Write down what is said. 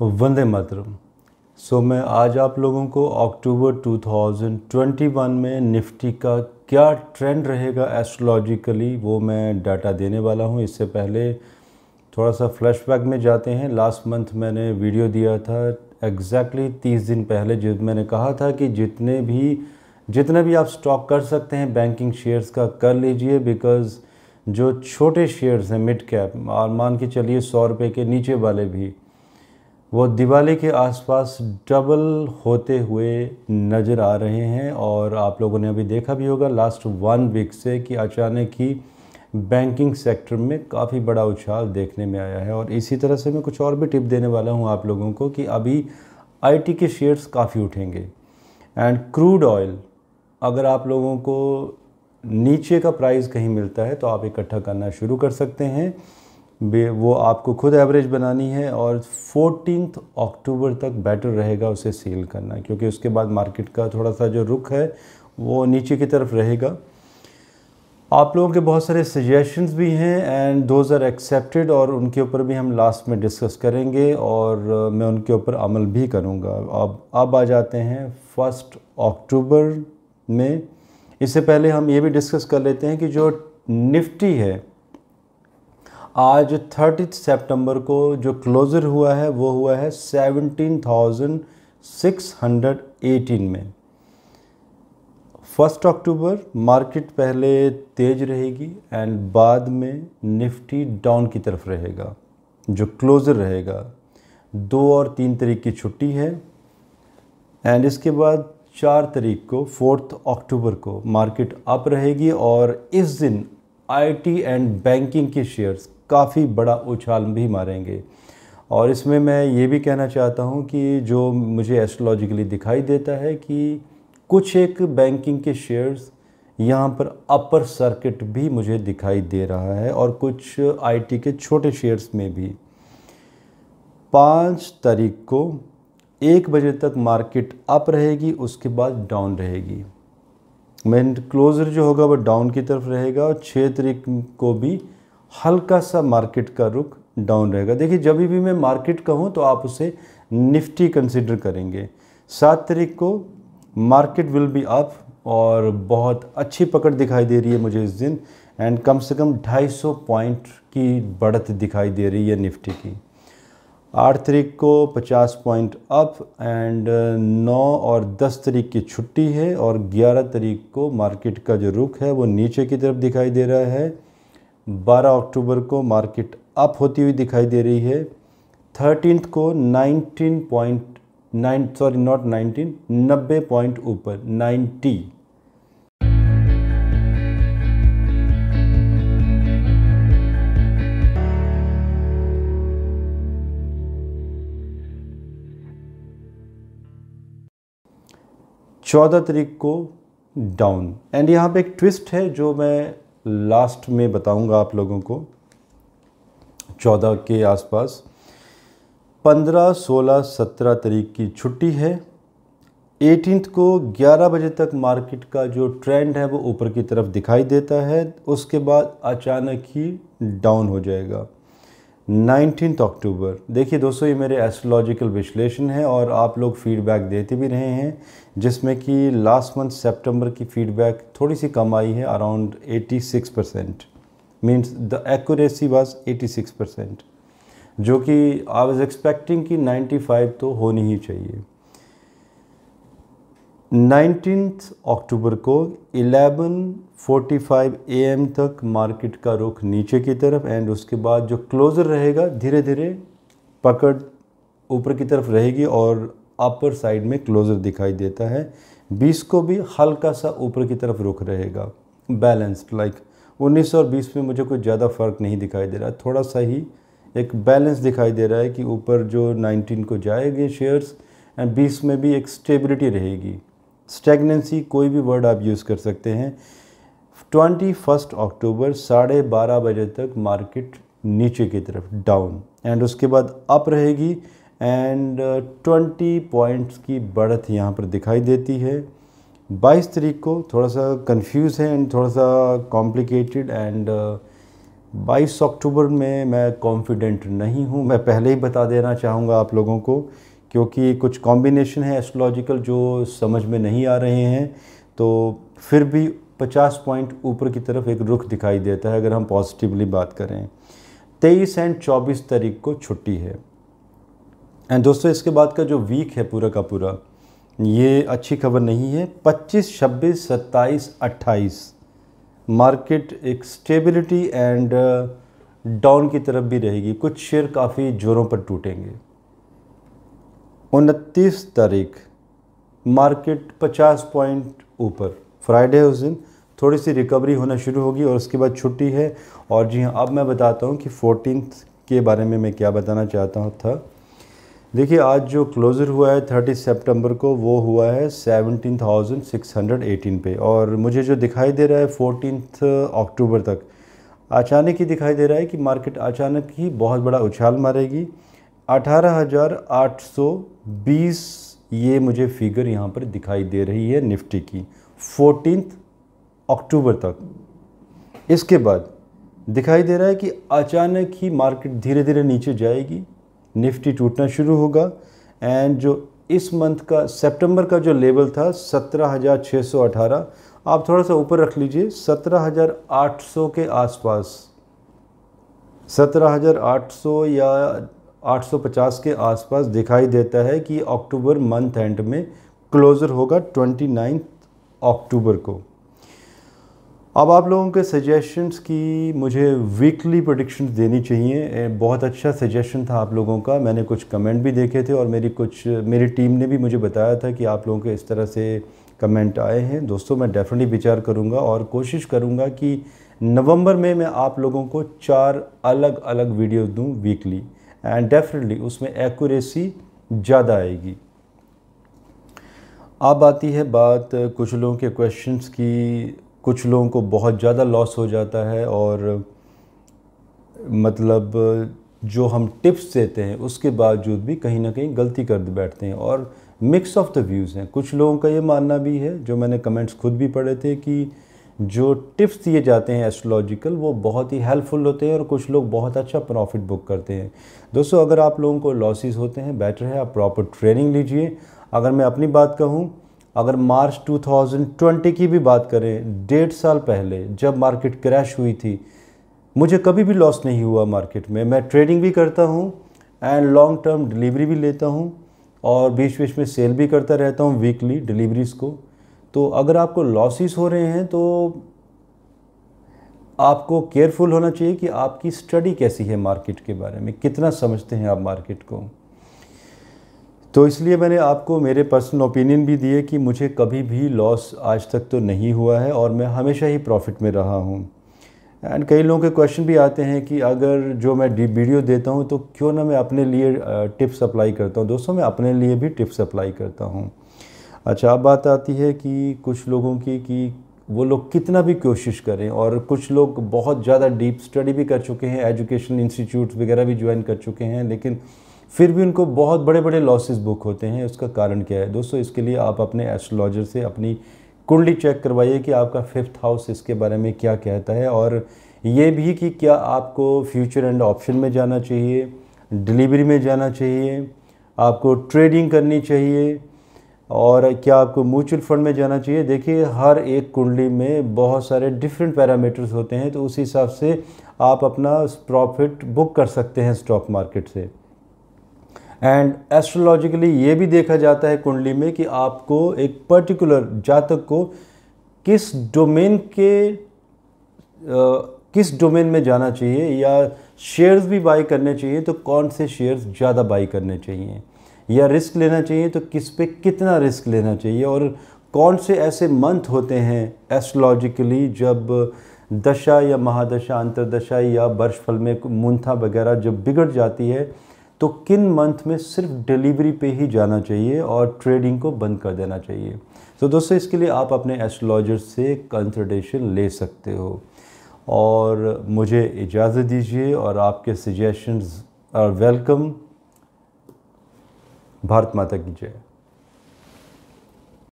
वंदे मातरम सो मैं आज आप लोगों को अक्टूबर 2021 में निफ्टी का क्या ट्रेंड रहेगा एस्ट्रोलॉजिकली वो मैं डाटा देने वाला हूँ इससे पहले थोड़ा सा फ्लैशबैक में जाते हैं लास्ट मंथ मैंने वीडियो दिया था एग्जैक्टली exactly तीस दिन पहले जो मैंने कहा था कि जितने भी जितने भी आप स्टॉक कर सकते हैं बैंकिंग शेयर्स का कर लीजिए बिकॉज़ जो छोटे शेयर्स हैं मिड कैप और मान के चलिए सौ रुपये के नीचे वाले भी वो दिवाली के आसपास डबल होते हुए नज़र आ रहे हैं और आप लोगों ने अभी देखा भी होगा लास्ट वन वीक से कि अचानक ही बैंकिंग सेक्टर में काफ़ी बड़ा उछाल देखने में आया है और इसी तरह से मैं कुछ और भी टिप देने वाला हूँ आप लोगों को कि अभी आईटी के शेयर्स काफ़ी उठेंगे एंड क्रूड ऑयल अगर आप लोगों को नीचे का प्राइस कहीं मिलता है तो आप इकट्ठा करना शुरू कर सकते हैं वो आपको खुद एवरेज बनानी है और फोर्टीन अक्टूबर तक बेटर रहेगा उसे सेल करना क्योंकि उसके बाद मार्केट का थोड़ा सा जो रुख है वो नीचे की तरफ रहेगा आप लोगों के बहुत सारे सजेशंस भी हैं एंड दोज आर एक्सेप्टेड और उनके ऊपर भी हम लास्ट में डिस्कस करेंगे और uh, मैं उनके ऊपर अमल भी करूँगा अब अब आ जाते हैं फर्स्ट अक्टूबर में इससे पहले हम ये भी डिस्कस कर लेते हैं कि जो निफ्टी है आज थर्टी सितंबर को जो क्लोज़र हुआ है वो हुआ है seventeen thousand six hundred eighteen में फर्स्ट अक्टूबर मार्केट पहले तेज रहेगी एंड बाद में निफ्टी डाउन की तरफ रहेगा जो क्लोज़र रहेगा दो और तीन तरीक़ की छुट्टी है एंड इसके बाद चार तरीक को फोर्थ अक्टूबर को मार्केट अप रहेगी और इस दिन आईटी एंड बैंकिंग के शेयर्स काफ़ी बड़ा उछाल भी मारेंगे और इसमें मैं ये भी कहना चाहता हूँ कि जो मुझे एस्ट्रोलॉजिकली दिखाई देता है कि कुछ एक बैंकिंग के शेयर्स यहाँ पर अपर सर्किट भी मुझे दिखाई दे रहा है और कुछ आईटी के छोटे शेयर्स में भी पाँच तारीख को एक बजे तक मार्केट अप रहेगी उसके बाद डाउन रहेगी मेन क्लोज़र जो होगा वो डाउन की तरफ रहेगा और छः तरीक को भी हल्का सा मार्केट का रुख डाउन रहेगा देखिए जब भी मैं मार्केट कहूँ तो आप उसे निफ्टी कंसिडर करेंगे सात तरीक को मार्केट विल बी अप और बहुत अच्छी पकड़ दिखाई दे रही है मुझे इस दिन एंड कम से कम 250 पॉइंट की बढ़त दिखाई दे रही है निफ्टी की आठ तरीक को पचास पॉइंट अप एंड नौ और दस तरीक की छुट्टी है और ग्यारह तरीक को मार्केट का जो रुख है वो नीचे की तरफ दिखाई दे रहा है बारह अक्टूबर को मार्केट अप होती हुई दिखाई दे रही है थर्टीन को nineteen point nine sorry not nineteen नब्बे पॉइंट ऊपर नाइन्टी चौदह तरीक को डाउन एंड यहाँ पे एक ट्विस्ट है जो मैं लास्ट में बताऊंगा आप लोगों को चौदह के आसपास पंद्रह सोलह सत्रह तरीक की छुट्टी है एटीन को ग्यारह बजे तक मार्केट का जो ट्रेंड है वो ऊपर की तरफ दिखाई देता है उसके बाद अचानक ही डाउन हो जाएगा नाइनटीन अक्टूबर देखिए दोस्तों ये मेरे एस्ट्रोलॉजिकल विश्लेषण है और आप लोग फीडबैक देते भी रहे हैं जिसमें कि लास्ट मंथ सितंबर की फीडबैक थोड़ी सी कम आई है around 86 percent means the accuracy was 86 percent जो कि आई वाज एक्सपेक्टिंग कि 95 तो होनी ही चाहिए नाइनटीन्थ अक्टूबर को 11:45 एम तक मार्केट का रुख नीचे की तरफ एंड उसके बाद जो क्लोज़र रहेगा धीरे धीरे पकड़ ऊपर की तरफ रहेगी और अपर साइड में क्लोज़र दिखाई देता है 20 को भी हल्का सा ऊपर की तरफ रुख रहेगा बैलेंस्ड लाइक 19 और 20 में मुझे कुछ ज़्यादा फ़र्क नहीं दिखाई दे रहा थोड़ा सा ही एक बैलेंस दिखाई दे रहा है कि ऊपर जो 19 को जाएंगे शेयर्स एंड 20 में भी एक स्टेबिलिटी रहेगी स्टेगनेंसी कोई भी वर्ड आप यूज़ कर सकते हैं ट्वेंटी फर्स्ट अक्टूबर साढ़े बारह बजे तक मार्केट नीचे की तरफ डाउन एंड उसके बाद अप रहेगी एंड ट्वेंटी पॉइंट्स की बढ़त यहाँ पर दिखाई देती है बाईस तरीक को थोड़ा सा कंफ्यूज है एंड थोड़ा सा कॉम्प्लिकेटेड एंड uh, बाईस अक्टूबर में मैं कॉन्फिडेंट नहीं हूँ मैं पहले ही बता देना चाहूँगा आप लोगों को क्योंकि कुछ कॉम्बिनेशन है एस्ट्रोलॉजिकल जो समझ में नहीं आ रहे हैं तो फिर भी 50 पॉइंट ऊपर की तरफ एक रुख दिखाई देता है अगर हम पॉजिटिवली बात करें 23 एंड 24 तारीख को छुट्टी है एंड दोस्तों इसके बाद का जो वीक है पूरा का पूरा ये अच्छी खबर नहीं है 25, 26, 27, 28 मार्केट एक स्टेबिलिटी एंड डाउन की तरफ भी रहेगी कुछ शेयर काफ़ी जोरों पर टूटेंगे उनतीस तारीख मार्केट पचास पॉइंट ऊपर फ्राइडे उस दिन थोड़ी सी रिकवरी होना शुरू होगी और उसके बाद छुट्टी है और जी हाँ अब मैं बताता हूँ कि फोर्टीन के बारे में मैं क्या बताना चाहता हूँ था देखिए आज जो क्लोज़र हुआ है थर्टी सितंबर को वो हुआ है seventeen thousand six hundred eighteen पे और मुझे जो दिखाई दे रहा है फोर्टीन अक्टूबर तक अचानक ही दिखाई दे रहा है कि मार्केट अचानक ही बहुत बड़ा उछाल मारेगी 18,820 ये मुझे फिगर यहाँ पर दिखाई दे रही है निफ्टी की फोर्टीन अक्टूबर तक इसके बाद दिखाई दे रहा है कि अचानक ही मार्केट धीरे धीरे नीचे जाएगी निफ्टी टूटना शुरू होगा एंड जो इस मंथ का सितंबर का जो लेवल था 17,618 आप थोड़ा सा ऊपर रख लीजिए 17,800 के आसपास 17,800 या 850 के आसपास दिखाई देता है कि अक्टूबर मंथ एंड में क्लोज़र होगा 29 अक्टूबर को अब आप लोगों के सजेशंस की मुझे वीकली प्रोडिक्शन देनी चाहिए बहुत अच्छा सजेशन था आप लोगों का मैंने कुछ कमेंट भी देखे थे और मेरी कुछ मेरी टीम ने भी मुझे बताया था कि आप लोगों के इस तरह से कमेंट आए हैं दोस्तों मैं डेफिनेटली विचार करूँगा और कोशिश करूँगा कि नवंबर में मैं आप लोगों को चार अलग अलग वीडियोज़ दूँ वीकली एंड डेफिनेटली उसमें एक्यूरेसी ज़्यादा आएगी अब आती है बात कुछ लोगों के क्वेश्चंस की कुछ लोगों को बहुत ज़्यादा लॉस हो जाता है और मतलब जो हम टिप्स देते हैं उसके बावजूद भी कहीं ना कहीं गलती कर बैठते हैं और मिक्स ऑफ द व्यूज़ हैं कुछ लोगों का ये मानना भी है जो मैंने कमेंट्स खुद भी पढ़े थे कि जो टिप्स दिए जाते हैं एस्ट्रोलॉजिकल वो बहुत ही हेल्पफुल होते हैं और कुछ लोग बहुत अच्छा प्रॉफिट बुक करते हैं दोस्तों अगर आप लोगों को लॉसेस होते हैं बेटर है आप प्रॉपर ट्रेनिंग लीजिए अगर मैं अपनी बात कहूँ अगर मार्च 2020 की भी बात करें डेढ़ साल पहले जब मार्केट क्रैश हुई थी मुझे कभी भी लॉस नहीं हुआ मार्केट में मैं ट्रेडिंग भी करता हूँ एंड लॉन्ग टर्म डिलीवरी भी लेता हूँ और बीच बीच में सेल भी करता रहता हूँ वीकली डिलीवरीज़ को तो अगर आपको लॉसेस हो रहे हैं तो आपको केयरफुल होना चाहिए कि आपकी स्टडी कैसी है मार्केट के बारे में कितना समझते हैं आप मार्केट को तो इसलिए मैंने आपको मेरे पर्सनल ओपिनियन भी दिए कि मुझे कभी भी लॉस आज तक तो नहीं हुआ है और मैं हमेशा ही प्रॉफिट में रहा हूँ एंड कई लोगों के क्वेश्चन भी आते हैं कि अगर जो मैं वीडियो देता हूँ तो क्यों ना मैं अपने लिए टिप्स अप्लाई करता हूँ दोस्तों मैं अपने लिए भी टिप्स अप्लाई करता हूँ अच्छा अब बात आती है कि कुछ लोगों की कि वो लोग कितना भी कोशिश करें और कुछ लोग बहुत ज़्यादा डीप स्टडी भी कर चुके हैं एजुकेशन इंस्टीट्यूट वगैरह भी ज्वाइन कर चुके हैं लेकिन फिर भी उनको बहुत बड़े बड़े लॉसेस बुक होते हैं उसका कारण क्या है दोस्तों इसके लिए आप अपने एस्ट्रोलॉजर से अपनी कुंडली चेक करवाइए कि आपका फिफ्थ हाउस इसके बारे में क्या कहता है और ये भी कि क्या आपको फ्यूचर एंड ऑप्शन में जाना चाहिए डिलीवरी में जाना चाहिए आपको ट्रेडिंग करनी चाहिए और क्या आपको म्यूचुअल फंड में जाना चाहिए देखिए हर एक कुंडली में बहुत सारे डिफरेंट पैरामीटर्स होते हैं तो उस हिसाब से आप अपना प्रॉफिट बुक कर सकते हैं स्टॉक मार्केट से एंड एस्ट्रोलॉजिकली ये भी देखा जाता है कुंडली में कि आपको एक पर्टिकुलर जातक को किस डोमेन के आ, किस डोमेन में जाना चाहिए या शेयर्स भी बाई करने चाहिए तो कौन से शेयर्स ज़्यादा बाई करने चाहिए या रिस्क लेना चाहिए तो किस पे कितना रिस्क लेना चाहिए और कौन से ऐसे मंथ होते हैं एस्ट्रोलॉजिकली जब दशा या महादशा अंतरदशा या वर्षफल में मुंथा वगैरह जब बिगड़ जाती है तो किन मंथ में सिर्फ डिलीवरी पे ही जाना चाहिए और ट्रेडिंग को बंद कर देना चाहिए तो दोस्तों इसके लिए आप अपने एस्ट्रोलॉजर से कंसल्टेशन ले सकते हो और मुझे इजाज़त दीजिए और आपके सजेशंस आर वेलकम भारत माता की जय